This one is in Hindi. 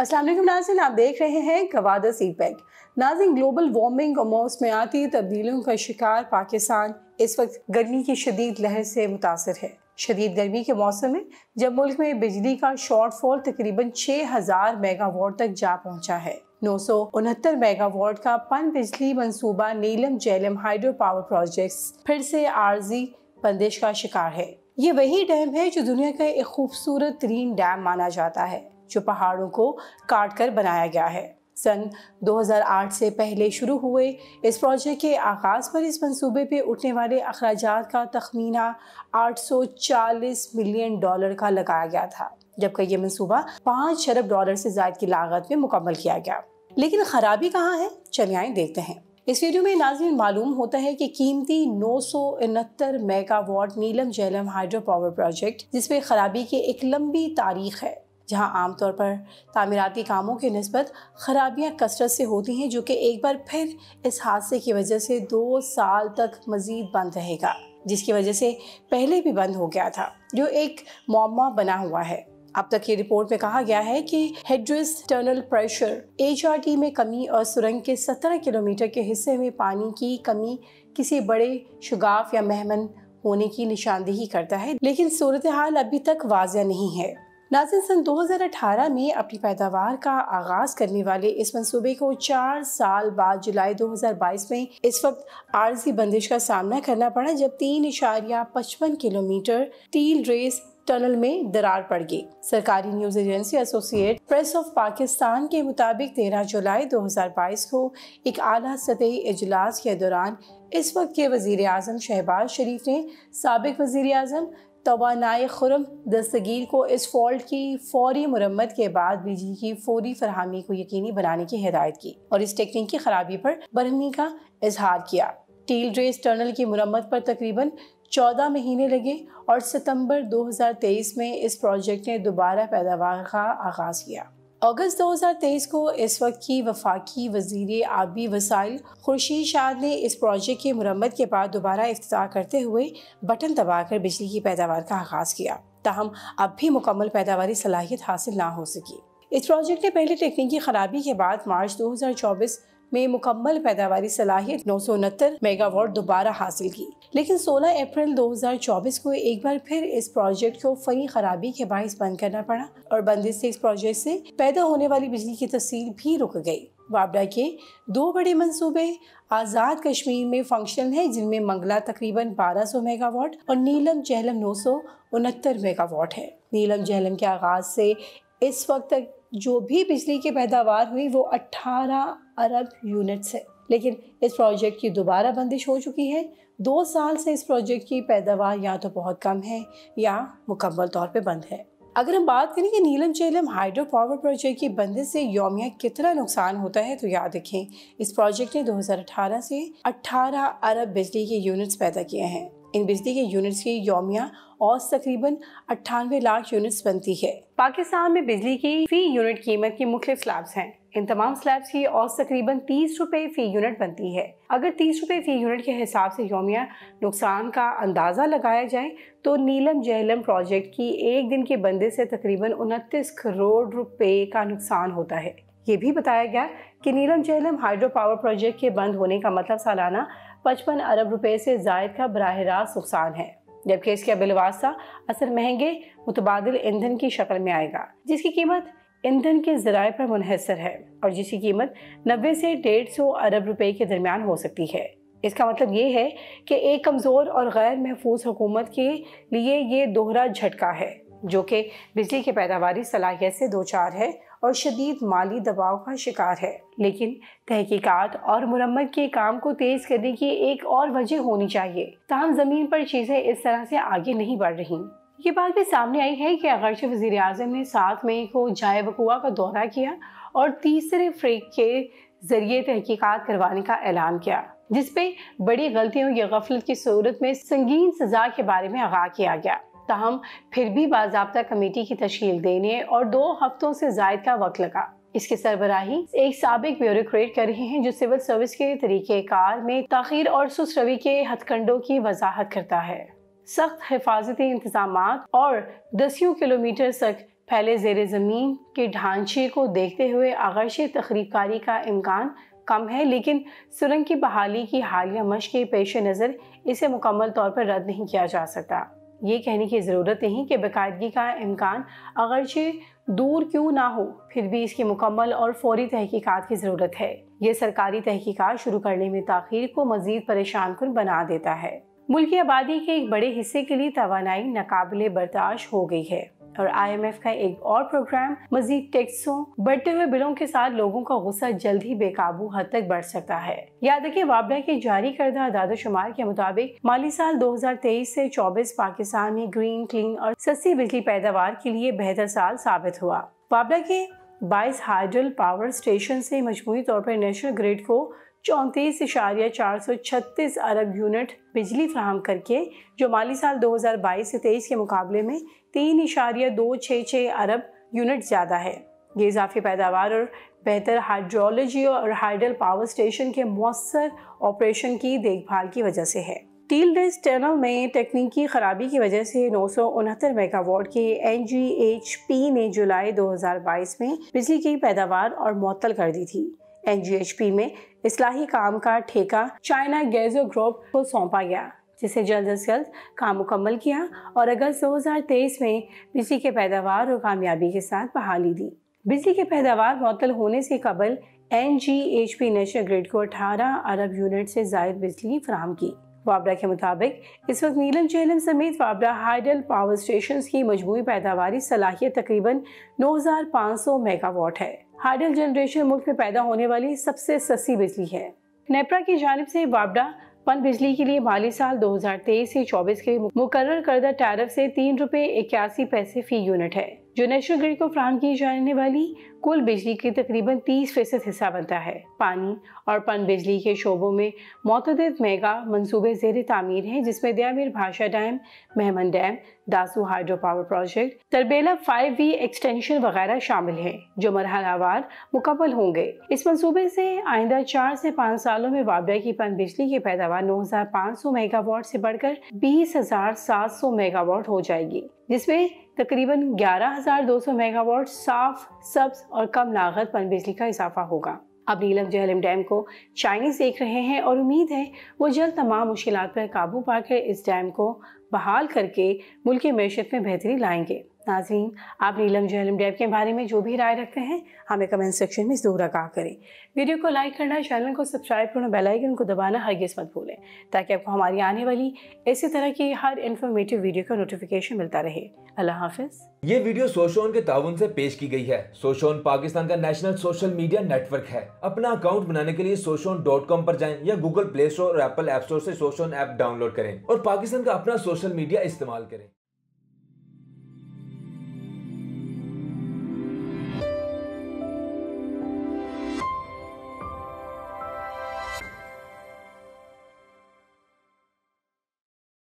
असलम नाजिन आप देख रहे हैं गवादा सी पैक नाजिन ग्लोबल वार्मिंग और मौसम आती तब्दीलियों का शिकार पाकिस्तान इस वक्त गर्मी की शदीद लहर से मुतासर है शदीद गर्मी के मौसम में जब मुल्क में बिजली का फॉल तकरीबन 6000 मेगावाट तक जा पहुंचा है नौ सौ उनहत्तर मेगावाट का पन बिजली मंसूबा Neelum Jhelum hydro power project फिर से आर्जी बंदिश का शिकार है ये वही डैम है जो दुनिया का एक खूबसूरत तरीन डैम माना जाता है जो पहाड़ों को काट कर बनाया गया है सन 2008 से पहले शुरू हुए इस प्रोजेक्ट के आगाज़ पर इस मंसूबे पे उठने वाले अखराज का तखमीना 840 मिलियन डॉलर का लगाया गया था जबकि ये मंसूबा पाँच अरब डॉलर से ज़ायद की लागत में मुकम्मल किया गया लेकिन ख़राबी कहाँ है चलिए देखते हैं इस वीडियो में नाजिन मालूम होता है कि कीमती नौ सौ उनहत्तर megawatt Neelum Jhelum hydro power project जिसमें खराबी की एक लंबी तारीख है जहां आमतौर पर तामीराती कामों की नस्बत खराबियां कसरत से होती हैं जो कि एक बार फिर इस हादसे की वजह से दो साल तक मज़ीद बंद रहेगा जिसकी वजह से पहले भी बंद हो गया था जो एक मामा बना हुआ है अब तक ये रिपोर्ट में कहा गया है कि हेड्रिस टर्नल प्रेशर एच में कमी और सुरंग के 17 किलोमीटर के हिस्से में पानी की कमी किसी बड़े शुगाफ या मेहमान होने की निशानदेही करता है लेकिन सूरत हाल अभी तक वाजिया नहीं है नाजिन सन 2018 में अपनी पैदावार का आगाज़ करने वाले इस मंसूबे को चार साल बाद जुलाई 2022 में इस वक्त आर्जी बंदिश का सामना करना पड़ा जब तीन इशारिया पचपन किलोमीटर टील रेस टनल में दरार पड़ गई सरकारी news agency associate press of Pakistan के मुताबिक 13 जुलाई 2022 को एक आला सतही इजलास के दौरान इस वक्त के वजीर अजम शहबाज शरीफ ने सबक वजीर अजम तोानाए खुरम दस्तगीर को इस फॉल्ट की फौरी मरम्मत के बाद बिजली की फौरी फरहमी को यकीनी बनाने की हिदायत की और इस टेक्निक की खराबी पर बरहमी का इजहार किया टील ड्रेस टनल की मरम्मत पर तकरीबन चौदह महीने लगे और सितंबर 2023 में इस प्रोजेक्ट ने दोबारा पैदावार का आगाज़ किया अगस्त 2023 को इस वक्त की वफाकी वजीर आबी वसाइल खुर्शीद शाह ने इस प्रोजेक्ट की मरम्मत के बाद दोबारा अफ्ताह करते हुए बटन दबाकर बिजली की पैदावार का आगाज़ किया ताहम अब भी मुकम्मल पैदावारी सलाहियत हासिल ना हो सकी इस प्रोजेक्ट ने पहले तकनीकी खराबी के बाद मार्च 2024 में मुकम्मल पैदावार सलाहियत नौ सौ उनहत्तर मेगावाट दोबारा हासिल की लेकिन 16 अप्रैल 2024 को एक बार फिर इस प्रोजेक्ट को फनी खराबी के बायस बंद करना पड़ा और बंदिश से इस प्रोजेक्ट से पैदा होने वाली बिजली की तस्वीर भी रुक गई वाबडा के दो बड़े मंसूबे आज़ाद कश्मीर में फंक्शनल हैं जिनमें मंगला तकरीबन 1200 मेगावाट और नीलम जहलम नौ सौ उनहत्तर मेगावाट है नीलम जहलम के आगाज़ से इस वक्त तक जो भी बिजली की पैदावार हुई वो 18 अरब यूनिट से लेकिन इस प्रोजेक्ट की दोबारा बंदिश हो चुकी है दो साल से इस प्रोजेक्ट की पैदावार या तो बहुत कम है या मुकम्मल तौर पर बंद है अगर हम बात करें कि Neelum Jhelum hydro power project की बंदिश से योमिया कितना नुकसान होता है तो याद रखें इस प्रोजेक्ट ने 2018 से 18 अरब बिजली के यूनिट्स पैदा किए हैं इन बिजली की यूनिट्स की योमिया और तकरीबन अट्ठानवे लाख यूनिट्स बनती है पाकिस्तान में बिजली की फी यूनिट कीमत की मुख्य स्लैब्स हैं इन तमाम स्लैब्स की औसत तकरीबन तीस रुपए फ़ी यूनिट बनती है अगर तीस रुपए फ़ी यूनिट के हिसाब से योमिया नुकसान का अंदाज़ा लगाया जाए तो नीलम जहलम प्रोजेक्ट की एक दिन के बंदे से तकरीबन उनतीस करोड़ रुपए का नुकसान होता है ये भी बताया गया कि Neelum Jhelum hydro power project के बंद होने का मतलब सालाना पचपन अरब रुपए से जायद का बरह रास्त नुकसान है जबकि इसका बिलवासा असर महंगे मुतबाद ईंधन की शक्ल में आएगा जिसकी कीमत ईंधन के जराये पर मुनहसर है और जिसकी कीमत नब्बे से डेढ़ सौ अरब रुपए के दरमियान हो सकती है इसका मतलब ये है कि एक कमज़ोर और गैर महफूज हुकूमत के लिए ये दोहरा झटका है जो कि बिजली की पैदावार सलाहियत से दो चार है और शदीद माली दबाव का शिकार है लेकिन तहकीकात और मरम्मत के काम को तेज़ करने की एक और वजह होनी चाहिए तहम ज़मीन पर चीज़ें इस तरह से आगे नहीं बढ़ रही ये बात भी सामने आई है कि अगरचे वज़ी अजम ने सात मई को जाए बकुआ का दौरा किया और तीसरे फ्रेक के ज़रिए तहकीकात करवाने का ऐलान किया जिसपे बड़ी गलतियों या गफलत की सूरत में संगीन सजा के बारे में आगाह किया गया ताहम फिर भी बाबा कमेटी की तश्ील देने और दो हफ्तों से जायद का वक्त लगा इसके सरबराही एक सबक ब्यूरोक्रेट कर रहे हैं जो सिविल सर्विस के तरीक़ेकार में तखीर और सुस रवि के हथकंडों की वजाहत करता है सख्त हिफाजती इंतजाम और दसियों किलोमीटर तक फैले जेर ज़मीन के ढांचे को देखते हुए आगर्श तकरीब कारी का इम्कान कम है लेकिन सुरंग की बहाली की हालिया मश के पेश नज़र इसे मुकम्मल तौर पर रद्द नहीं किया जा सकता ये कहने की ज़रूरत नहीं कि बेकायदगी का इम्कान अगरचे दूर क्यों ना हो फिर भी इसकी मुकम्मल और फौरी तहकीकात की ज़रूरत है ये सरकारी तहकीकात शुरू करने में तखिर को मज़ीद परेशान कन बना देता है मुल्क आबादी के एक बड़े हिस्से के लिए तोानाई नाकबले बर्दाश्त हो गई है और आईएमएफ का एक और प्रोग्राम मजीद टैक्सों बढ़ते हुए बिलों के साथ लोगों का गुस्सा जल्द ही बेकाबू हद तक बढ़ सकता है याद रखिए वाबला के जारी करदा दादो शुमार के मुताबिक माली साल 2023 से 24 पाकिस्तान में ग्रीन क्लीन और सस्ती बिजली पैदावार के लिए बेहतर साल साबित हुआ वाबला के 22 हाइड्रल पावर स्टेशन से मजबूरी तौर पर नेशनल ग्रिड को चौंतीस इशारिया चार सौ छत्तीस अरब यूनिट बिजली फ्राहम करके जो माली साल दो हजार बाईस से तेईस के मुकाबले में तीन इशारिया दो छः छः अरब यूनिट ज़्यादा है ये इजाफी पैदावार और बेहतर हाइड्रोलॉजी और हाइड्रल पावर स्टेशन के मौसर ऑपरेशन की देखभाल की वजह से है टील डेज टनल में तकनीकी खराबी की वजह से नौ सौ उनहत्तर मेगावाट के एन जी एच पी ने जुलाई दो हजार बाईस में बिजली की पैदावार और मअतल कर दी थी एन में इसलाही काम का ठेका चाइना गैजो ग्रुप को सौंपा गया जिसे जल्द अज जल्द काम मुकम्मल किया और अगस्त 2023 में बिजली के पैदावार और कामयाबी के साथ बहाली दी बिजली के पैदावार मअतल होने से कबल N G H P national grid को अठारह अरब यूनिट से जायद बिजली फराम की वाबरा के मुताबिक इस वक्त नीलम झेलम समेत वाबरा हाइडल पावर स्टेशन की मजमू पैदावार सलाहियत तकरीबन 9,500 मेगावाट है हाइड्रल जनरेशन मुल्क में पैदा होने वाली सबसे सस्ती बिजली है नेपरा की जानब से वापडा पन बिजली के लिए माली साल 2023 से 24 के मुकर करदा टैरिफ से तीन रूपए इक्यासी पैसे फी यूनिट है जो नेशनल ग्रिड को फ्राहम की जाने वाली कुल बिजली के तकरीबन 30 फीसद हिस्सा बनता है पानी और पन बिजली के शोबों में मतद मेगा मनसूबे जेर तामीर हैं जिसमें Diamer Bhasha dam Mohmand dam Dasu hydro power project Tarbela five V extension वगैरह शामिल हैं जो मरहलावार मुकम्मल होंगे इस मनसूबे से आइंदा चार से पाँच सालों में वाबा की पन बिजली की पैदावार नौ हजार पाँच सौ मेगावाट से बढ़कर बीस हजार सात सौ मेगावाट हो जाएगी जिसमें तकरीबन ग्यारह हजार दो सौ मेगावाट साफ सब्ज और कम लागत पर बिजली का इजाफा होगा अब नीलम जहलम डैम को चाइनीज देख रहे हैं और उम्मीद है वो जल्द तमाम मुश्किल पर काबू पाकर इस डैम को बहाल करके मुल्क की मीशत में बेहतरी लाएंगे नाजीन आप नीलम जहलम डैब के बारे में जो भी राय रखते हैं हमें कमेंट सेक्शन में ज़रूर आगा करें वीडियो को लाइक करना चैनल को सब्सक्राइब करना बेल आइकन को दबाना हरगिज़ मत भूलें ताकि आपको हमारी आने वाली इसी तरह की हर इन्फॉर्मेटिव वीडियो का नोटिफिकेशन मिलता रहे अल्लाह हाफिज़ ये वीडियो सोशोन के ताउन से पेश की गई है सोशोन पाकिस्तान का नेशनल सोशल मीडिया नेटवर्क है अपना अकाउंट बनाने के लिए सोशोन डॉट कॉम आरोप जाए या गूगल प्ले स्टोर और एप्पल एप स्टोर ऐसी सोशोन ऐप डाउनलोड करें और पाकिस्तान का अपना सोशल मीडिया इस्तेमाल करें